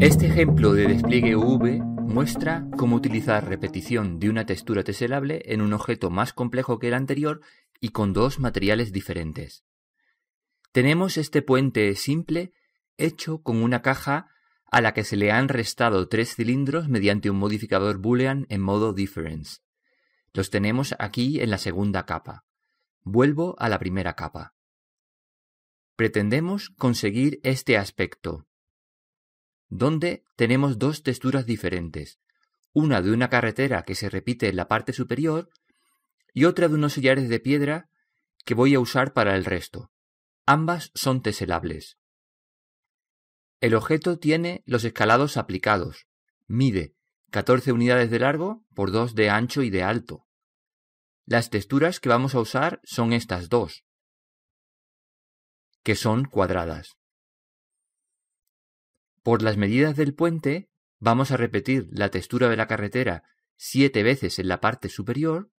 Este ejemplo de despliegue UV muestra cómo utilizar repetición de una textura teselable en un objeto más complejo que el anterior y con dos materiales diferentes. Tenemos este puente simple hecho con una caja a la que se le han restado tres cilindros mediante un modificador boolean en modo difference. Los tenemos aquí en la segunda capa. Vuelvo a la primera capa. Pretendemos conseguir este aspecto, donde tenemos dos texturas diferentes, una de una carretera que se repite en la parte superior y otra de unos sillares de piedra que voy a usar para el resto. Ambas son teselables. El objeto tiene los escalados aplicados. Mide 14 unidades de largo por 2 de ancho y de alto. Las texturas que vamos a usar son estas dos, que son cuadradas. Por las medidas del puente, vamos a repetir la textura de la carretera siete veces en la parte superior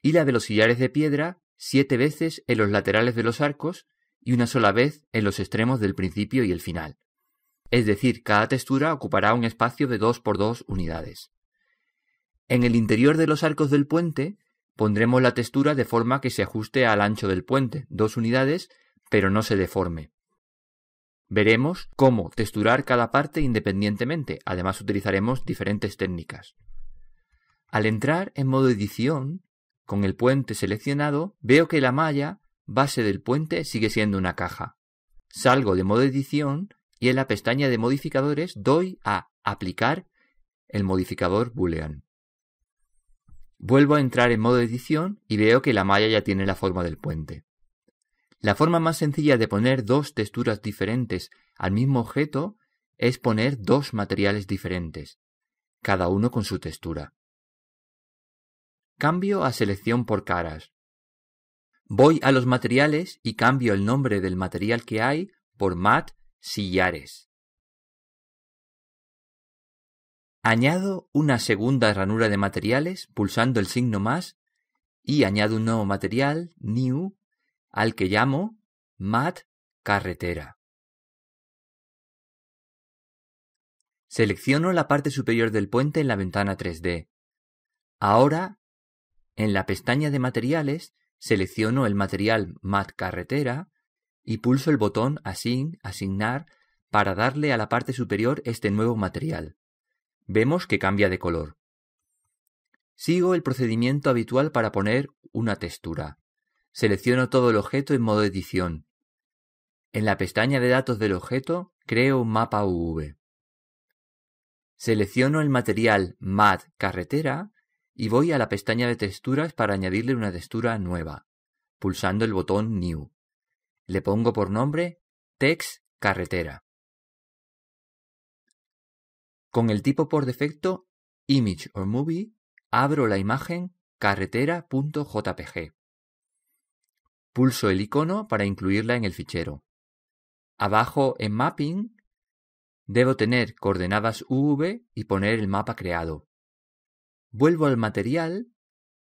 y la de los sillares de piedra siete veces en los laterales de los arcos y una sola vez en los extremos del principio y el final. Es decir, cada textura ocupará un espacio de 2 por 2 unidades. En el interior de los arcos del puente pondremos la textura de forma que se ajuste al ancho del puente, dos unidades, pero no se deforme. Veremos cómo texturar cada parte independientemente, además utilizaremos diferentes técnicas. Al entrar en modo edición, con el puente seleccionado, veo que la malla base del puente sigue siendo una caja. Salgo de modo edición y en la pestaña de modificadores doy a aplicar el modificador boolean. Vuelvo a entrar en modo edición y veo que la malla ya tiene la forma del puente. La forma más sencilla de poner dos texturas diferentes al mismo objeto es poner dos materiales diferentes, cada uno con su textura. Cambio a selección por caras. Voy a los materiales y cambio el nombre del material que hay por mat sillares. Añado una segunda ranura de materiales pulsando el signo más y añado un nuevo material, new, al que llamo Mat Carretera. Selecciono la parte superior del puente en la ventana 3D. Ahora, en la pestaña de materiales, selecciono el material Mat Carretera y pulso el botón Asign, Asignar, para darle a la parte superior este nuevo material. Vemos que cambia de color. Sigo el procedimiento habitual para poner una textura. Selecciono todo el objeto en modo edición. En la pestaña de datos del objeto, creo un mapa UV. Selecciono el material MAT Carretera y voy a la pestaña de texturas para añadirle una textura nueva, pulsando el botón New. Le pongo por nombre Text Carretera. Con el tipo por defecto Image or Movie, abro la imagen carretera.jpg. Pulso el icono para incluirla en el fichero. Abajo en Mapping debo tener coordenadas UV y poner el mapa creado. Vuelvo al material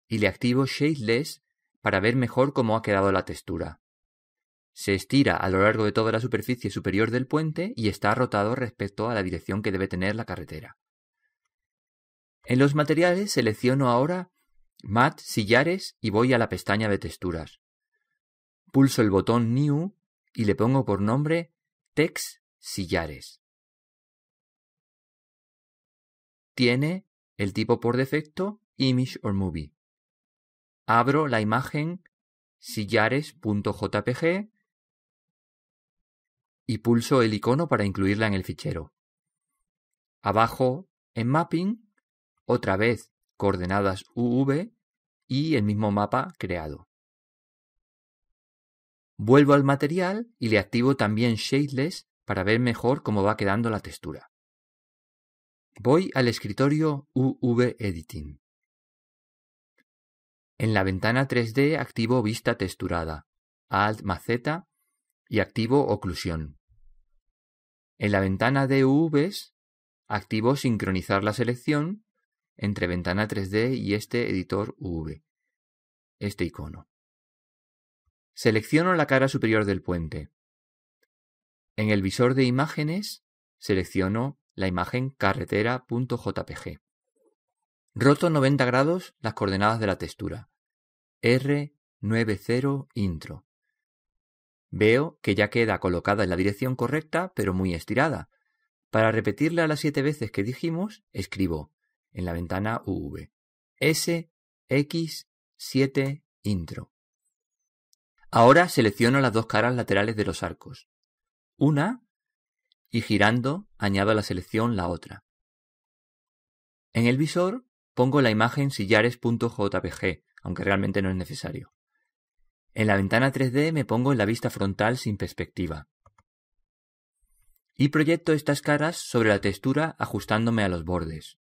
y le activo Shadeless para ver mejor cómo ha quedado la textura. Se estira a lo largo de toda la superficie superior del puente y está rotado respecto a la dirección que debe tener la carretera. En los materiales selecciono ahora Mat, Sillares y voy a la pestaña de texturas pulso el botón New y le pongo por nombre Tex Sillares. Tiene el tipo por defecto Image or Movie. Abro la imagen sillares.jpg y pulso el icono para incluirla en el fichero. Abajo, en Mapping, otra vez coordenadas UV y el mismo mapa creado. Vuelvo al material y le activo también Shadeless para ver mejor cómo va quedando la textura. Voy al escritorio UV Editing. En la ventana 3D activo vista texturada, Alt Maceta y activo oclusión. En la ventana de UVs activo sincronizar la selección entre ventana 3D y este editor UV, este icono. Selecciono la cara superior del puente. En el visor de imágenes, selecciono la imagen carretera.jpg. Roto 90 grados las coordenadas de la textura. R90 intro. Veo que ya queda colocada en la dirección correcta, pero muy estirada. Para repetirla las siete veces que dijimos, escribo en la ventana UV. sx 7, intro. Ahora selecciono las dos caras laterales de los arcos. Una y girando añado a la selección la otra. En el visor pongo la imagen sillares.jpg, aunque realmente no es necesario. En la ventana 3D me pongo en la vista frontal sin perspectiva. Y proyecto estas caras sobre la textura ajustándome a los bordes.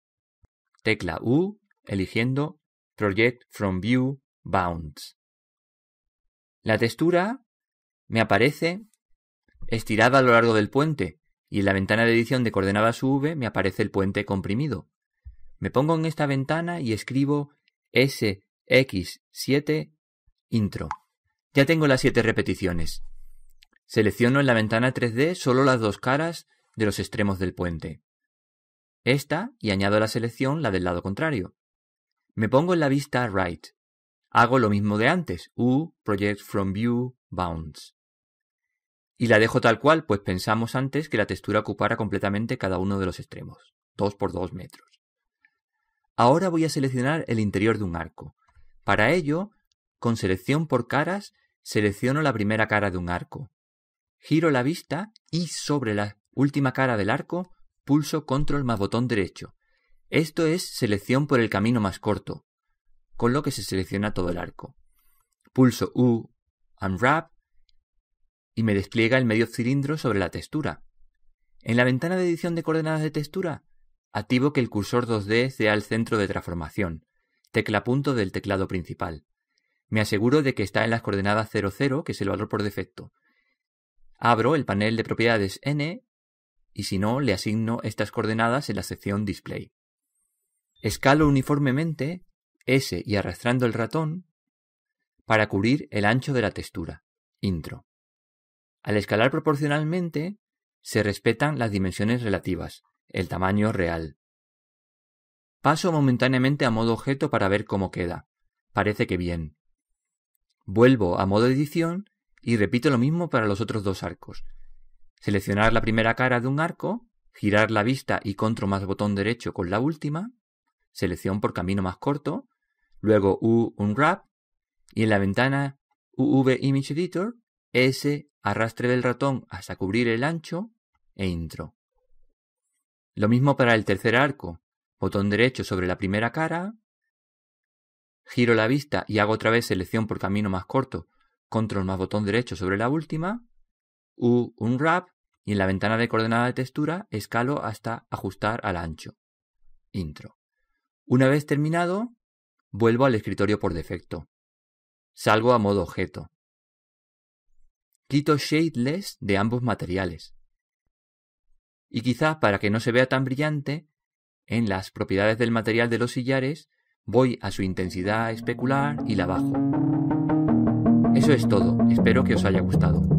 Tecla U, eligiendo Project from View Bounds. La textura me aparece estirada a lo largo del puente y en la ventana de edición de coordenadas V me aparece el puente comprimido. Me pongo en esta ventana y escribo SX7 intro. Ya tengo las siete repeticiones. Selecciono en la ventana 3D solo las dos caras de los extremos del puente. Esta y añado a la selección la del lado contrario. Me pongo en la vista Right hago lo mismo de antes, u project from view bounds. Y la dejo tal cual, pues pensamos antes que la textura ocupara completamente cada uno de los extremos, 2 por 2 metros. Ahora voy a seleccionar el interior de un arco. Para ello, con selección por caras, selecciono la primera cara de un arco. Giro la vista y sobre la última cara del arco pulso control más botón derecho. Esto es selección por el camino más corto, con lo que se selecciona todo el arco. Pulso U, Unwrap, y me despliega el medio cilindro sobre la textura. En la ventana de edición de coordenadas de textura, activo que el cursor 2D sea el centro de transformación, tecla punto del teclado principal. Me aseguro de que está en las coordenadas 00, que es el valor por defecto. Abro el panel de propiedades N y si no, le asigno estas coordenadas en la sección Display. Escalo uniformemente S y arrastrando el ratón para cubrir el ancho de la textura. Intro. Al escalar proporcionalmente, se respetan las dimensiones relativas, el tamaño real. Paso momentáneamente a modo objeto para ver cómo queda. Parece que bien. Vuelvo a modo edición y repito lo mismo para los otros dos arcos. Seleccionar la primera cara de un arco, girar la vista y control más botón derecho con la última, selección por camino más corto, luego U unwrap y en la ventana UV Image Editor, S arrastre del ratón hasta cubrir el ancho e intro. Lo mismo para el tercer arco, botón derecho sobre la primera cara, giro la vista y hago otra vez selección por camino más corto, control más botón derecho sobre la última, U unwrap y en la ventana de coordenada de textura escalo hasta ajustar al ancho. Intro. Una vez terminado, vuelvo al escritorio por defecto. Salgo a modo objeto. Quito Shadeless de ambos materiales. Y quizá para que no se vea tan brillante, en las propiedades del material de los sillares, voy a su intensidad especular y la bajo. Eso es todo, espero que os haya gustado.